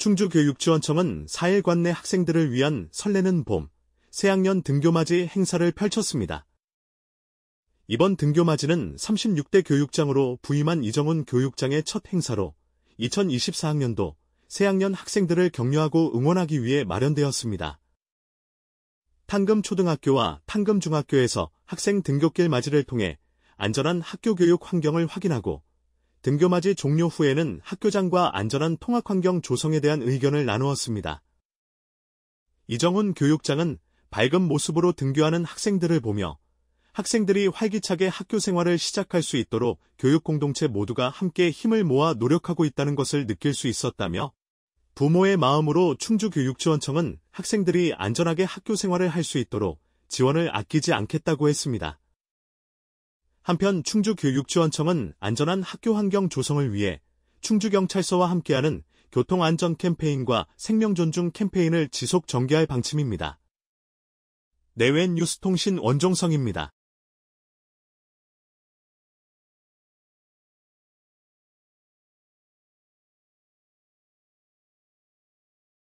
충주교육지원청은 4일 관내 학생들을 위한 설레는 봄, 새학년 등교맞이 행사를 펼쳤습니다. 이번 등교맞이는 36대 교육장으로 부임한 이정훈 교육장의 첫 행사로 2024학년도 새학년 학생들을 격려하고 응원하기 위해 마련되었습니다. 탄금초등학교와 탄금중학교에서 학생 등교길 맞이를 통해 안전한 학교 교육 환경을 확인하고 등교맞이 종료 후에는 학교장과 안전한 통학환경 조성에 대한 의견을 나누었습니다. 이정훈 교육장은 밝은 모습으로 등교하는 학생들을 보며 학생들이 활기차게 학교 생활을 시작할 수 있도록 교육 공동체 모두가 함께 힘을 모아 노력하고 있다는 것을 느낄 수 있었다며 부모의 마음으로 충주교육지원청은 학생들이 안전하게 학교 생활을 할 수 있도록 지원을 아끼지 않겠다고 했습니다. 한편 충주교육지원청은 안전한 학교 환경 조성을 위해 충주경찰서와 함께하는 교통안전 캠페인과 생명존중 캠페인을 지속 전개할 방침입니다. 내외 뉴스통신 원종성입니다.